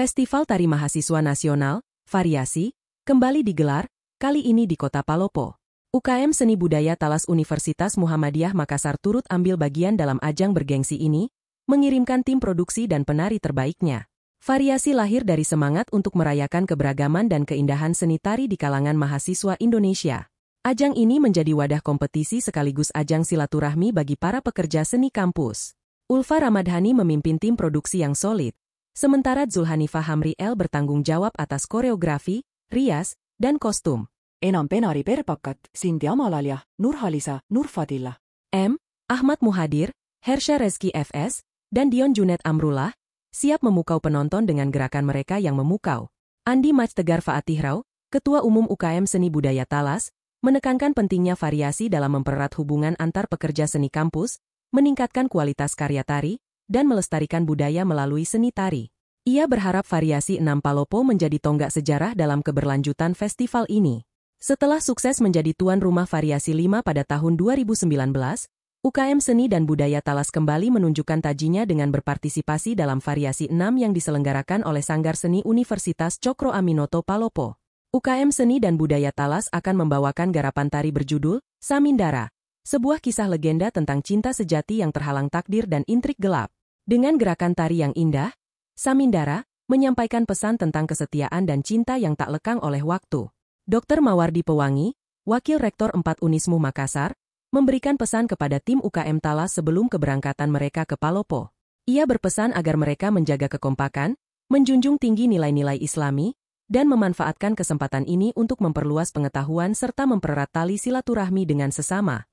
Festival Tari Mahasiswa Nasional, Variasi, kembali digelar, kali ini di kota Palopo. UKM Seni Budaya Talas Universitas Muhammadiyah Makassar turut ambil bagian dalam ajang bergengsi ini, mengirimkan tim produksi dan penari terbaiknya. Variasi lahir dari semangat untuk merayakan keberagaman dan keindahan seni tari di kalangan mahasiswa Indonesia. Ajang ini menjadi wadah kompetisi sekaligus ajang silaturahmi bagi para pekerja seni kampus. Ulfa Ramadhani memimpin tim produksi yang solid, Sementara Zulhanifa Hamriel bertanggung jawab atas koreografi, rias, dan kostum. Enam penari perpakat, Cindy Amalalia, Nurhalisa, Nurfadilla. M. Ahmad Muhadir, Hersha Reski FS, dan Dion Junet Amrullah, siap memukau penonton dengan gerakan mereka yang memukau. Andi Tegar Faatihrau, Ketua Umum UKM Seni Budaya Talas, menekankan pentingnya variasi dalam mempererat hubungan antar pekerja seni kampus, meningkatkan kualitas karya tari, dan melestarikan budaya melalui seni tari. Ia berharap variasi enam palopo menjadi tonggak sejarah dalam keberlanjutan festival ini. Setelah sukses menjadi tuan rumah variasi 5 pada tahun 2019, UKM Seni dan Budaya Talas kembali menunjukkan tajinya dengan berpartisipasi dalam variasi enam yang diselenggarakan oleh Sanggar Seni Universitas Cokro Aminoto Palopo. UKM Seni dan Budaya Talas akan membawakan garapan tari berjudul Samindara, sebuah kisah legenda tentang cinta sejati yang terhalang takdir dan intrik gelap. Dengan gerakan tari yang indah, Samindara menyampaikan pesan tentang kesetiaan dan cinta yang tak lekang oleh waktu. Dr. Mawardi Pewangi, Wakil Rektor 4 Unismu Makassar, memberikan pesan kepada tim UKM Tala sebelum keberangkatan mereka ke Palopo. Ia berpesan agar mereka menjaga kekompakan, menjunjung tinggi nilai-nilai islami, dan memanfaatkan kesempatan ini untuk memperluas pengetahuan serta mempererat tali silaturahmi dengan sesama.